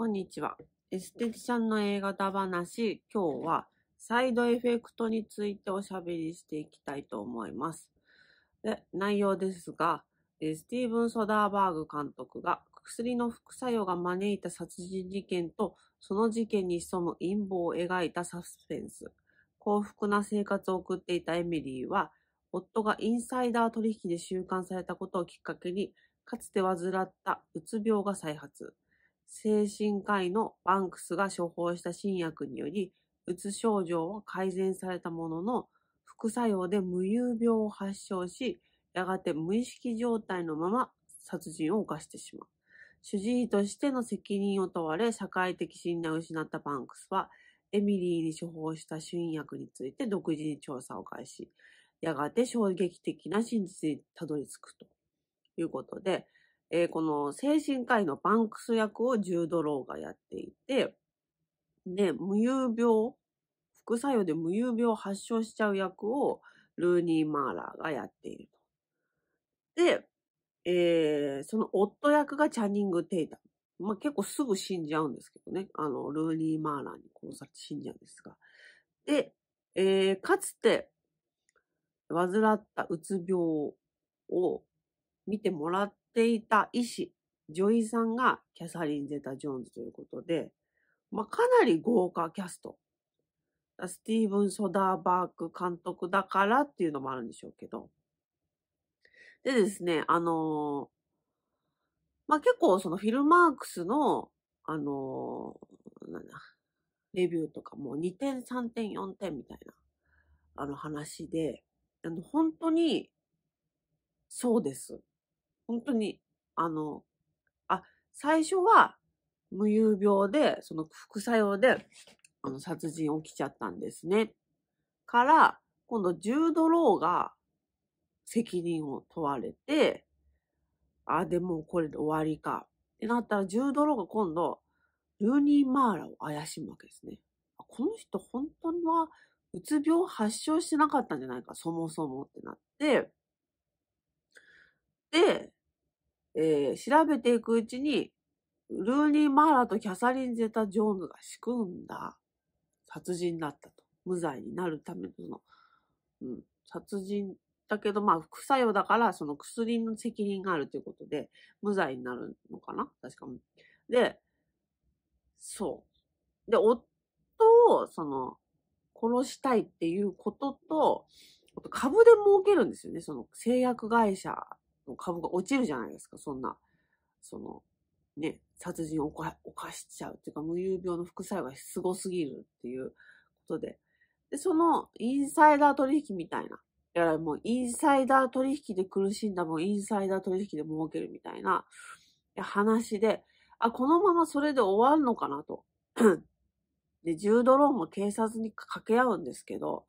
こんにちは。エステティシャンの映画だ話、今日はサイドエフェクトについておしゃべりしていきたいと思います。で内容ですが、スティーブン・ソダーバーグ監督が薬の副作用が招いた殺人事件とその事件に潜む陰謀を描いたサスペンス。幸福な生活を送っていたエミリーは、夫がインサイダー取引で収監されたことをきっかけに、かつて患ったうつ病が再発。精神科医のバンクスが処方した新薬により、うつ症状は改善されたものの、副作用で無遊病を発症し、やがて無意識状態のまま殺人を犯してしまう。主治医としての責任を問われ、社会的信頼を失ったバンクスは、エミリーに処方した新薬について独自に調査を開始。やがて衝撃的な真実にたどり着くということで、えー、この精神科医のバンクス役をジュード・ローがやっていて、で、無遊病、副作用で無遊病を発症しちゃう役をルーニー・マーラーがやっていると。で、えー、その夫役がチャニング・テイタまあ、結構すぐ死んじゃうんですけどね。あの、ルーニー・マーラーに殺されて死んじゃうんですが。で、えー、かつて、患ったうつ病を見てもらっっていた医師、女医さんがキャサリン・ゼタ・ジョーンズということで、まあ、かなり豪華キャスト。スティーブン・ソダーバーク監督だからっていうのもあるんでしょうけど。でですね、あのー、まあ、結構そのフィルマークスの、あのー、なんだ、レビューとかも2点、3点、4点みたいな、あの話で、あの、本当に、そうです。本当に、あの、あ、最初は無遊病で、その副作用で、あの、殺人起きちゃったんですね。から、今度、重ドローが責任を問われて、あ、でもこれで終わりか。ってなったら、重ドローが今度、ルーニー・マーラを怪しむわけですね。この人、本当には、うつ病発症してなかったんじゃないか、そもそもってなって、で、えー、調べていくうちに、ルーニー・マーラとキャサリン・ゼタ・ジョーンズが仕組んだ殺人だったと。無罪になるための、その、うん、殺人だけど、まあ、副作用だから、その薬の責任があるということで、無罪になるのかな確かに。で、そう。で、夫を、その、殺したいっていうことと、株で儲けるんですよね。その製薬会社株が落ちるじゃないですか、そんな。その、ね、殺人を犯しちゃうっていうか、無遊病の副作用がすごすぎるっていうことで。で、その、インサイダー取引みたいな。だからもう、インサイダー取引で苦しんだ、もうインサイダー取引で儲けるみたいな話で、あ、このままそれで終わるのかなと。で、10ドローンも警察に掛け合うんですけど、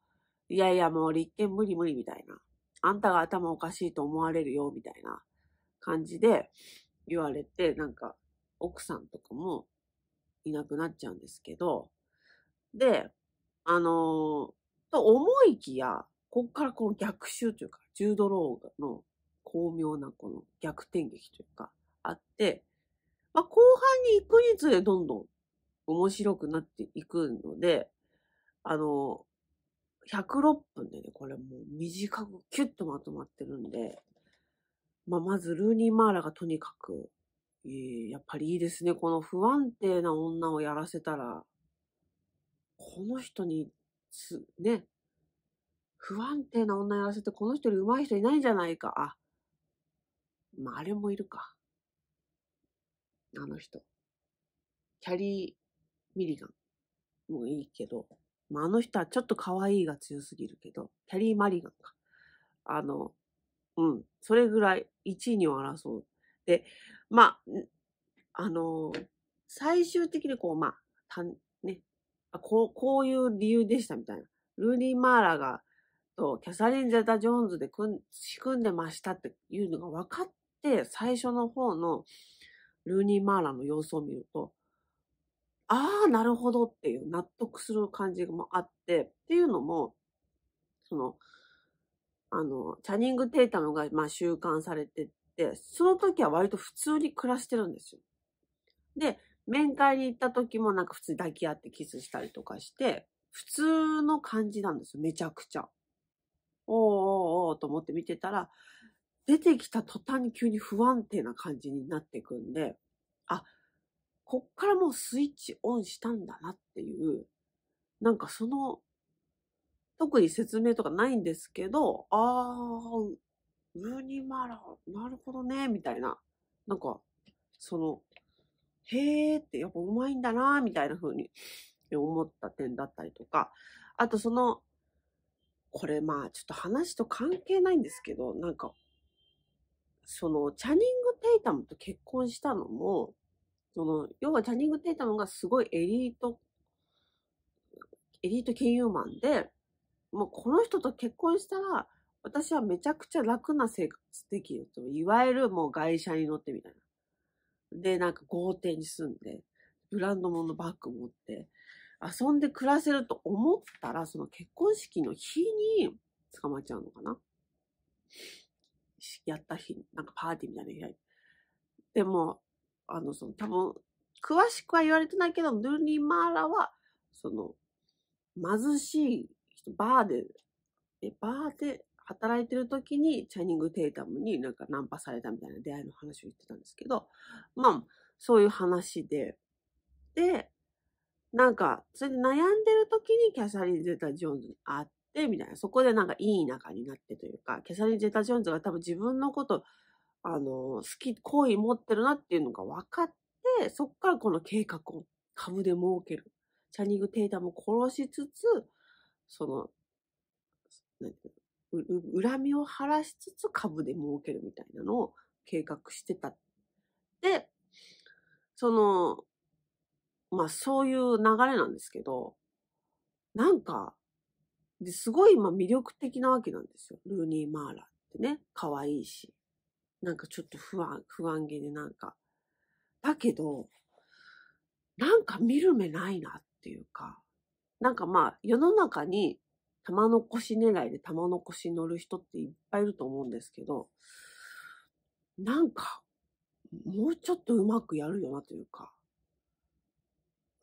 いやいや、もう立件無理無理みたいな。あんたが頭おかしいと思われるよ、みたいな感じで言われて、なんか、奥さんとかもいなくなっちゃうんですけど、で、あのー、と思いきや、こっからこの逆襲というか、ュードローの巧妙なこの逆転劇というか、あって、まあ、後半に行くにつれどんどん面白くなっていくので、あの、106分でね、これもう短くキュッとまとまってるんで、まあ、まずルーニー・マーラがとにかく、えー、やっぱりいいですね。この不安定な女をやらせたら、この人に、す、ね、不安定な女やらせてこの人より上手い人いないんじゃないか。あ、まあ、あれもいるか。あの人。キャリー・ミリガンもういいけど、まあ、あの人はちょっと可愛いが強すぎるけど、キャリー・マリガンか。あの、うん、それぐらい1位にを争う。で、まあ、あの最終的にこう、まあ、たん、ね、こう、こういう理由でしたみたいな。ルーニー・マーラが、と、キャサリン・ゼタ・ジョーンズで組ん、仕組んでましたっていうのが分かって、最初の方のルーニー・マーラの様子を見ると、ああ、なるほどっていう納得する感じもあって、っていうのも、その、あの、チャニング・テータムが、まあ、収監されてて、その時は割と普通に暮らしてるんですよ。で、面会に行った時もなんか普通に抱き合ってキスしたりとかして、普通の感じなんですよ、めちゃくちゃ。おーおーおーと思って見てたら、出てきた途端に急に不安定な感じになってくんで、あ、こっからもうスイッチオンしたんだなっていう、なんかその、特に説明とかないんですけど、あー、ウーニマラ、なるほどね、みたいな。なんか、その、へーってやっぱうまいんだな、みたいな風に思った点だったりとか、あとその、これまあちょっと話と関係ないんですけど、なんか、その、チャニング・テイタムと結婚したのも、その、要はジャニング・テイタムがすごいエリート、エリート金融マンで、もうこの人と結婚したら、私はめちゃくちゃ楽な生活できるいわゆるもう外車に乗ってみたいな。で、なんか豪邸に住んで、ブランド物のバッグ持って、遊んで暮らせると思ったら、その結婚式の日に捕まっちゃうのかなやった日、なんかパーティーみたいなでも、あの、その、多分、詳しくは言われてないけど、ドゥニマーラは、その、貧しい人、バーで、え、バーで働いてる時に、チャイニング・テイタムになんかナンパされたみたいな出会いの話を言ってたんですけど、まあ、そういう話で、で、なんか、それで悩んでる時にキャサリン・ゼータ・ジョーンズに会って、みたいな、そこでなんかいい仲になってというか、キャサリン・ゼータ・ジョーンズが多分自分のこと、あの、好き、好意持ってるなっていうのが分かって、そっからこの計画を株で儲ける。チャニング・テイタも殺しつつ、その、恨みを晴らしつつ株で儲けるみたいなのを計画してた。で、その、まあそういう流れなんですけど、なんか、すごい魅力的なわけなんですよ。ルーニー・マーラってね、可愛いし。なんかちょっと不安、不安げでなんか。だけど、なんか見る目ないなっていうか、なんかまあ世の中に玉残し狙いで玉残し乗る人っていっぱいいると思うんですけど、なんか、もうちょっとうまくやるよなというか、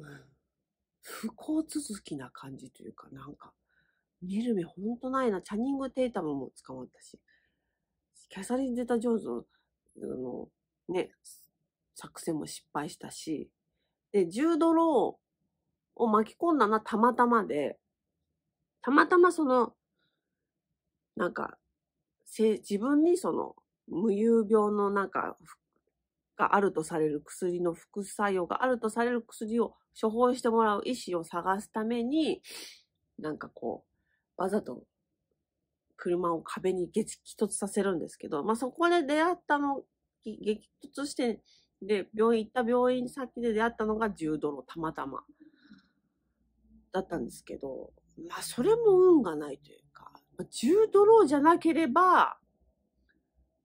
うん。不幸続きな感じというか、なんか、見る目ほんとないな。チャニング・テイタムも捕まったし。キャサリン・ゼタ・ジョーズの、ね、作戦も失敗したし、で、ュードローを巻き込んだのはたまたまで、たまたまその、なんか、自分にその、無遊病のなんか、があるとされる薬の副作用があるとされる薬を処方してもらう医師を探すために、なんかこう、わざと車を壁に激突させるんですけど、まあ、そこで出会ったの、激突して、で、病院行った病院先で出会ったのが10ドル、たまたま。だったんですけど、まあ、それも運がないというか、10ドロじゃなければ、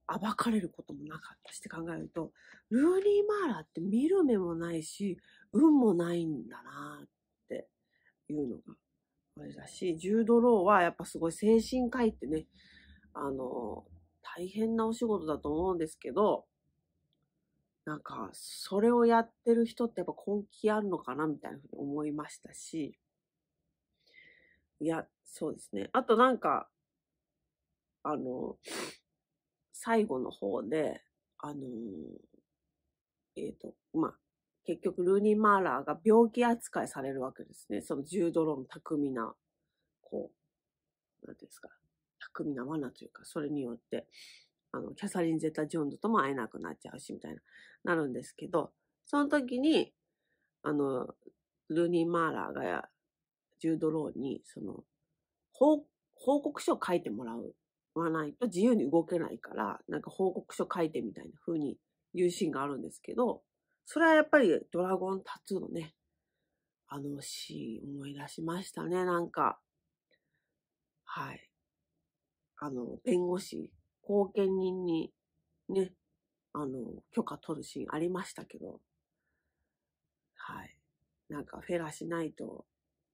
暴かれることもなかったしって考えると、ルーリー・マーラーって見る目もないし、運もないんだなっていうのがあれだし、10ドローはやっぱすごい精神科医ってね、あの、大変なお仕事だと思うんですけど、なんか、それをやってる人ってやっぱ根気あるのかなみたいなふうに思いましたし、いや、そうですね。あとなんか、あの、最後の方で、あのえっ、ー、と、まあ、結局ルーニー・マーラーが病気扱いされるわけですね。その10ドロの巧みな、こう、なんていうんですか、巧みな罠というか、それによって、あの、キャサリン・ゼタ・ジョーンズとも会えなくなっちゃうし、みたいな、なるんですけど、その時に、あの、ルーニー・マーラーがジュード・ローに、その、報告書を書いてもらう。わないと自由に動けないから、なんか報告書書いてみたいな風に言うシーンがあるんですけど、それはやっぱりドラゴンタツーのね、あのシーン思い出しましたね、なんか。はい。あの、弁護士、後見人にね、あの、許可取るシーンありましたけど、はい。なんかフェラしないと、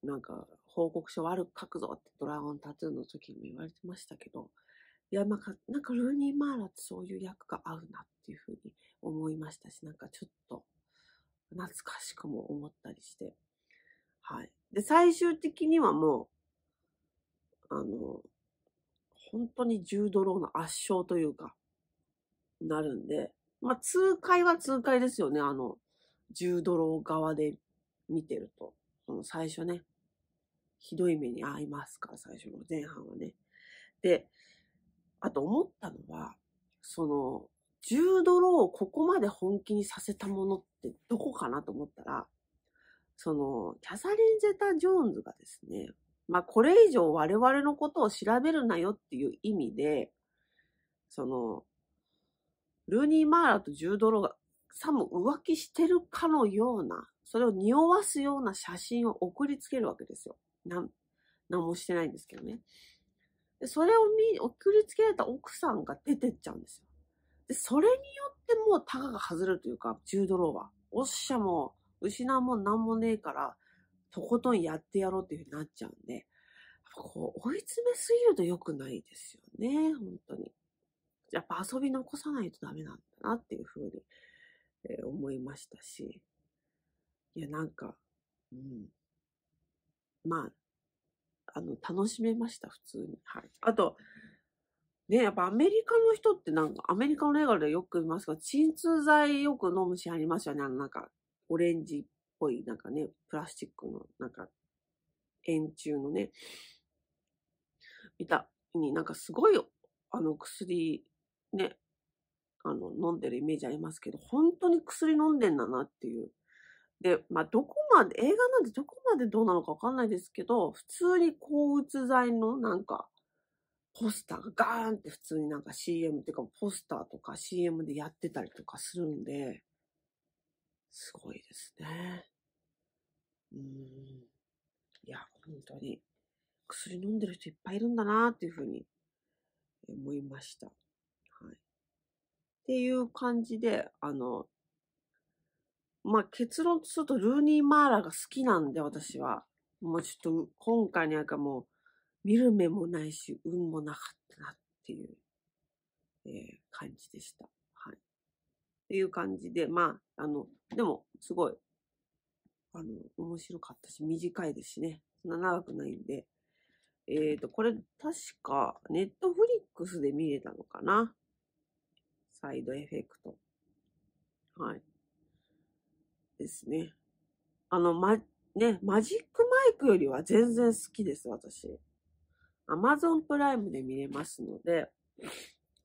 なんか報告書悪く書くぞってドラゴンタトゥーの時にも言われてましたけど、いや、なんか、なんかルーニー・マーラってそういう役が合うなっていうふうに思いましたし、なんかちょっと懐かしくも思ったりして。はい。で、最終的にはもう、あの、本当に10ドローの圧勝というか、なるんで、まあ、痛快は痛快ですよね。あの、10ドロー側で見てると。その最初ね、ひどい目に遭いますから、最初の前半はね。で、あと思ったのは、その、10ドローをここまで本気にさせたものってどこかなと思ったら、その、キャサリン・ゼタ・ジョーンズがですね、まあ、これ以上我々のことを調べるなよっていう意味で、その、ルーニー・マーラとジュードロがさも浮気してるかのような、それを匂わすような写真を送りつけるわけですよ。なん、何もしてないんですけどね。で、それを見、送りつけられた奥さんが出てっちゃうんですよ。で、それによってもうタが外れるというか、1ドローは。おっしゃも失うもんなんもねえから、とことんやってやろうっていうふうになっちゃうんで、こう、追い詰めすぎると良くないですよね、本当に。やっぱ遊び残さないとダメなんだなっていうふうに、えー、思いましたし。いや、なんか、うん。まあ、あの、楽しめました、普通に。はい。あと、ね、やっぱアメリカの人ってなんか、アメリカの映画でよく見ますが、鎮痛剤よく飲むしありますよね。あの、なんか、オレンジっぽい、なんかね、プラスチックの、なんか、円柱のね、見た、になんかすごい、あの、薬、ね、あの、飲んでるイメージありますけど、本当に薬飲んでんだなっていう。で、まあ、どこまで、映画なんてどこまでどうなのかわかんないですけど、普通に抗うつ剤のなんか、ポスターがガーンって普通になんか CM っていうかポスターとか CM でやってたりとかするんで、すごいですね。うん。いや、本当に薬飲んでる人いっぱいいるんだなっていうふうに思いました。はい。っていう感じで、あの、まあ、結論するとルーニー・マーラが好きなんで、私は。もうちょっと、今回なんかもう、見る目もないし、運もなかったなっていう、えー、感じでした。はい。っていう感じで、まあ、あの、でも、すごい、あの、面白かったし、短いですしね。そんな長くないんで。えっ、ー、と、これ、確か、ネットフリックスで見れたのかなサイドエフェクト。はい。ですね。あの、ま、ね、マジックマイクよりは全然好きです、私。Amazon プライムで見れますので、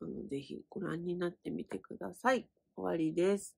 あのぜひご覧になってみてください。終わりです。